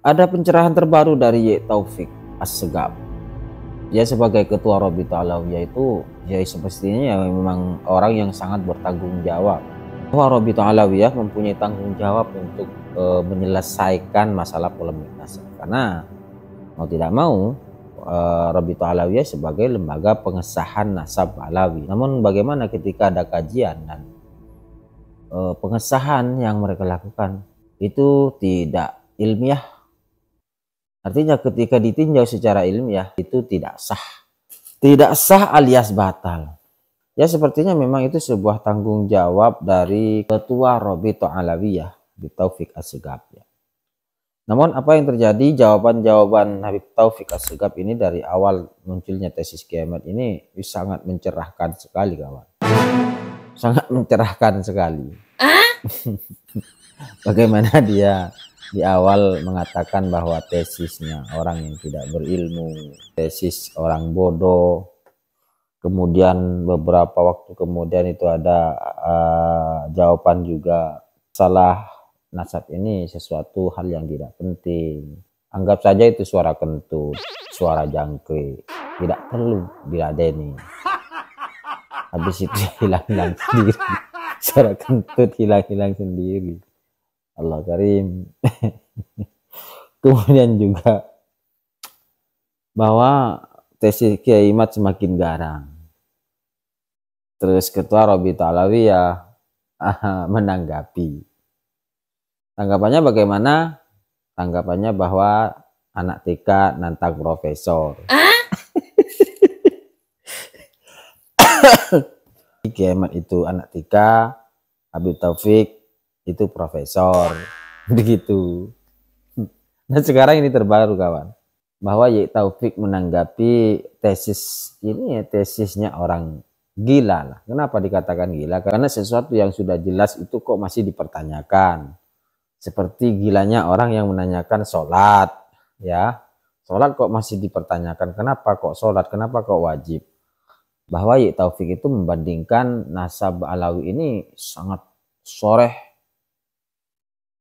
Ada pencerahan terbaru dari Yek Taufik Assegab. Ya sebagai ketua Robi Alawiyah itu ya sepertinya ya memang orang yang sangat bertanggung jawab. Ketua Robita Alawiyah mempunyai tanggung jawab untuk e, menyelesaikan masalah polemik nasib. Karena mau tidak mau e, eh, Robita Alawiyah sebagai lembaga pengesahan nasab Alawi. Namun bagaimana ketika ada kajian dan e, pengesahan yang mereka lakukan itu tidak ilmiah Artinya ketika ditinjau secara ilmiah itu tidak sah. Tidak sah alias batal. Ya sepertinya memang itu sebuah tanggung jawab dari Ketua Robi Alawiyah di Taufik Asegab. Ya. Namun apa yang terjadi jawaban-jawaban Habib Taufik Asegab ini dari awal munculnya tesis kiamat ini sangat mencerahkan sekali kawan. Sangat mencerahkan sekali. Bagaimana dia di awal mengatakan bahwa tesisnya orang yang tidak berilmu, tesis orang bodoh. Kemudian beberapa waktu kemudian itu ada uh, jawaban juga salah nasab ini sesuatu hal yang tidak penting. Anggap saja itu suara kentut, suara jangkrik. Tidak perlu diladeni. Habis itu hilang-hilang sendiri. Suara kentut hilang-hilang sendiri. Allah Karim kemudian juga bahwa tesis Kiai Imat semakin garang terus ketua Robi ya menanggapi tanggapannya bagaimana tanggapannya bahwa anak TK nantang profesor ah? Kiai itu anak TK Habib Taufik itu profesor begitu nah sekarang ini terbaru kawan bahwa Yek Taufik menanggapi tesis ini ya tesisnya orang gila lah. Kenapa dikatakan gila? Karena sesuatu yang sudah jelas itu kok masih dipertanyakan. Seperti gilanya orang yang menanyakan sholat, ya. Sholat kok masih dipertanyakan, kenapa kok sholat, kenapa kok wajib? Bahwa Yek Taufik itu membandingkan nasab Alawi ini sangat soreh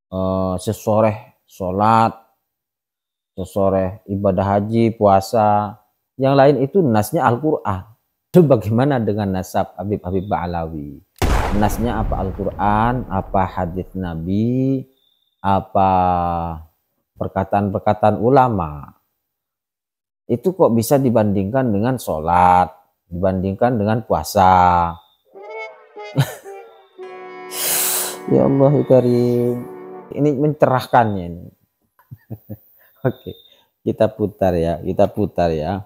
Eh, sesoreh sholat, sesoreh ibadah haji, puasa. Yang lain itu nasnya Al-Quran. Itu bagaimana dengan nasab Habib Habib Ba'alawi? Nasnya apa Al-Quran, apa hadis Nabi, apa perkataan-perkataan ulama. Itu kok bisa dibandingkan dengan sholat, dibandingkan dengan puasa. ya Allah Karim. Ini mencerahkannya ini. Oke, kita putar ya, kita putar ya.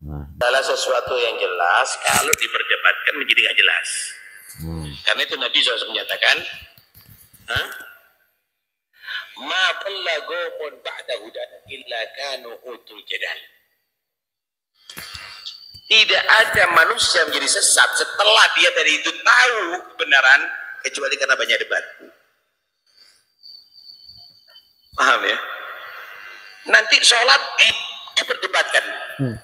Nah. Adalah sesuatu yang jelas kalau diperdebatkan menjadi nggak jelas. Hmm. Karena itu Nabi SAW menyatakan, Ma ballagu pun ba'da hudan illa kanu utul jadal. Tidak ada manusia menjadi sesat setelah dia tadi itu tahu kebenaran kecuali karena banyak debat. Paham ya? Nanti sholat di, diperdebatkan. Hmm.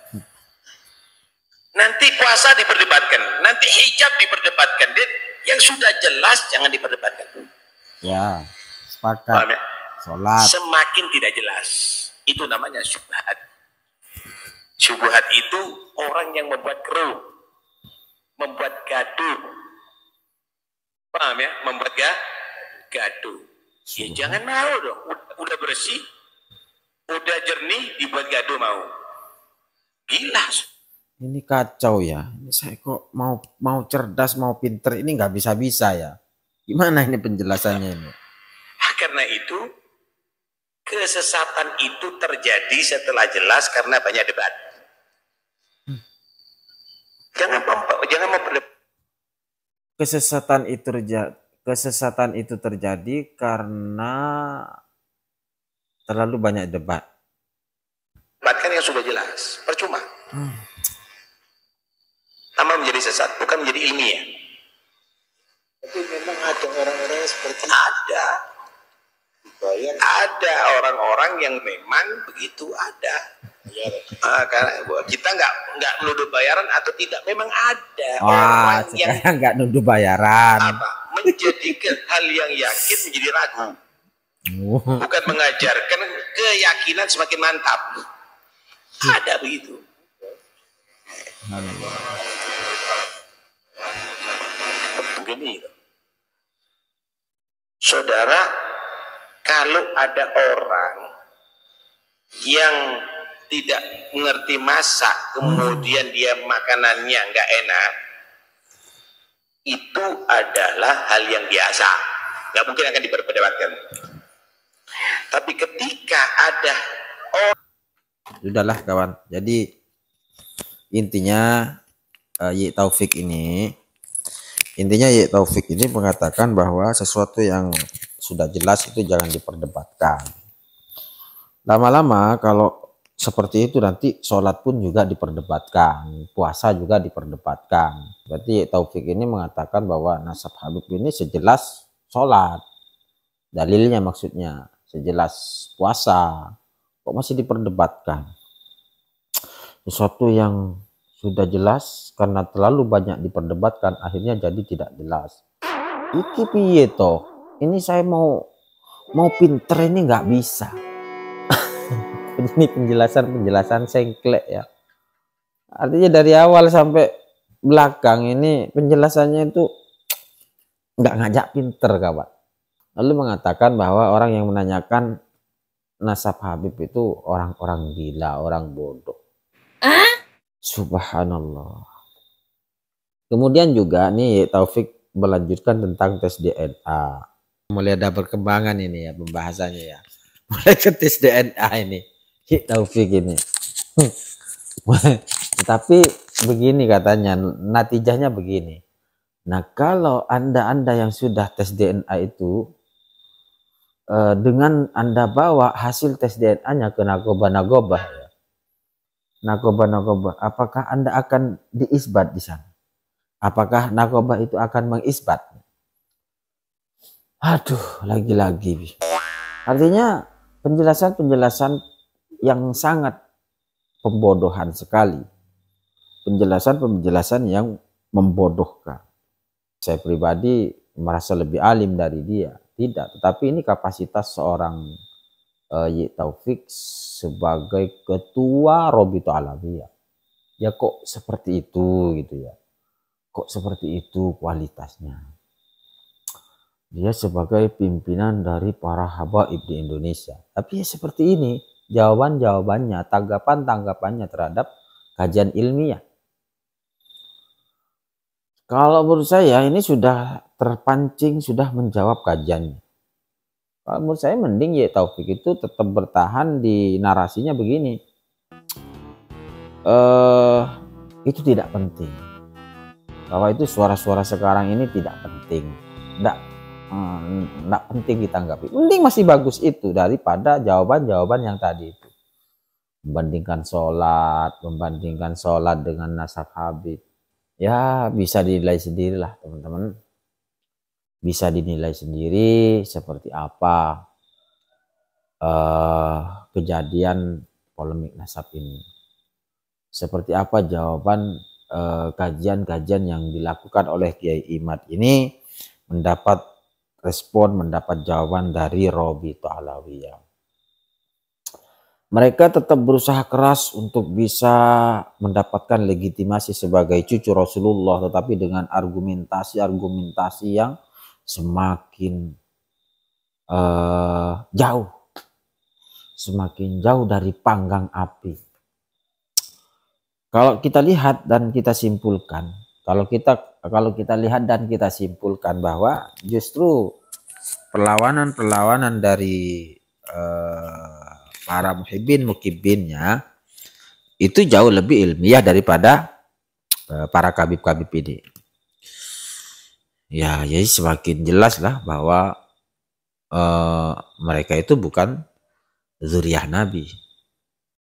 Nanti puasa diperdebatkan. Nanti hijab diperdebatkan. Dia, Yang sudah jelas jangan diperdebatkan. Ya, sepakat. Paham ya? Sholat. Semakin tidak jelas. Itu namanya syubhat. Syubhat itu orang yang membuat keruh. Membuat gaduh Paham ya? Membuat ga? gaduh. Ya jangan mau dong. Udah bersih, udah jernih, dibuat gaduh mau. Gila. Ini kacau ya. Ini saya kok mau mau cerdas, mau pinter ini nggak bisa-bisa ya. Gimana ini penjelasannya ini? Ah, karena itu kesesatan itu terjadi setelah jelas karena banyak debat. Hmm. Jangan jangan memperdebatkan kesesatan itu terjadi kesesatan itu terjadi karena terlalu banyak debat. Debat kan yang sudah jelas, percuma. Hmm. Nama menjadi sesat, bukan menjadi ilmiah. Tapi memang ada orang-orang seperti seperti ada. Bayang. Ada orang-orang yang memang begitu ada. Ah, karena kita nggak nggak nuduh bayaran atau tidak memang ada oh, orang yang nggak nuduh bayaran apa, menjadikan hal yang yakin menjadi ragu oh. bukan mengajarkan keyakinan semakin mantap ada begitu begini saudara kalau ada orang yang tidak mengerti masak, kemudian dia makanannya nggak enak, itu adalah hal yang biasa. Nggak mungkin akan diperdebatkan. Tapi ketika ada oh sudahlah kawan. Jadi intinya uh, Yik Taufik ini intinya Yik Taufik ini mengatakan bahwa sesuatu yang sudah jelas itu jangan diperdebatkan. Lama-lama kalau seperti itu nanti sholat pun juga diperdebatkan, puasa juga diperdebatkan. Berarti Taufik ini mengatakan bahwa nasab Habib ini sejelas sholat. Dalilnya maksudnya sejelas puasa. Kok masih diperdebatkan? Sesuatu yang sudah jelas karena terlalu banyak diperdebatkan akhirnya jadi tidak jelas. Iki piye toh? Ini saya mau mau pinter ini nggak bisa ini penjelasan-penjelasan sengklek ya. Artinya dari awal sampai belakang ini penjelasannya itu nggak ngajak pinter kawan. Lalu mengatakan bahwa orang yang menanyakan nasab Habib itu orang-orang gila, orang bodoh. Ah? Subhanallah. Kemudian juga nih Taufik melanjutkan tentang tes DNA. Mulai ada perkembangan ini ya pembahasannya ya. Mulai ke tes DNA ini. Taufik ini. Hmm. Tapi begini katanya, natijahnya begini. Nah, kalau Anda-anda yang sudah tes DNA itu eh, dengan Anda bawa hasil tes DNA-nya ke Nagoba Nagoba ya. Nagoba apakah Anda akan diisbat di sana? Apakah Nagoba itu akan mengisbat? Aduh, lagi-lagi. Artinya penjelasan-penjelasan yang sangat pembodohan sekali. Penjelasan-penjelasan yang membodohkan. Saya pribadi merasa lebih alim dari dia. Tidak, tetapi ini kapasitas seorang uh, eh, Yik Taufik sebagai ketua Robito ya. Ya kok seperti itu gitu ya. Kok seperti itu kualitasnya. Dia sebagai pimpinan dari para habaib di Indonesia. Tapi ya seperti ini jawaban-jawabannya, tanggapan-tanggapannya terhadap kajian ilmiah. Kalau menurut saya ini sudah terpancing, sudah menjawab kajiannya. Kalau menurut saya mending ya Taufik itu tetap bertahan di narasinya begini. Eh, itu tidak penting. Bahwa itu suara-suara sekarang ini tidak penting. Tidak tidak hmm, penting ditanggapi. Mending masih bagus itu daripada jawaban-jawaban yang tadi itu. Membandingkan sholat, membandingkan sholat dengan nasab habib. Ya bisa dinilai sendirilah teman-teman. Bisa dinilai sendiri seperti apa uh, kejadian polemik nasab ini. Seperti apa jawaban eh, kajian-kajian uh, yang dilakukan oleh Kiai Imad ini mendapat respon mendapat jawaban dari Robi Ta'alawiyah. Mereka tetap berusaha keras untuk bisa mendapatkan legitimasi sebagai cucu Rasulullah tetapi dengan argumentasi-argumentasi yang semakin uh, jauh semakin jauh dari panggang api. Kalau kita lihat dan kita simpulkan kalau kita kalau kita lihat dan kita simpulkan bahwa justru perlawanan-perlawanan dari eh, para muhibbin mukibinnya itu jauh lebih ilmiah daripada eh, para kabib-kabib ini. Ya, jadi ya semakin jelas lah bahwa eh, mereka itu bukan zuriyah Nabi,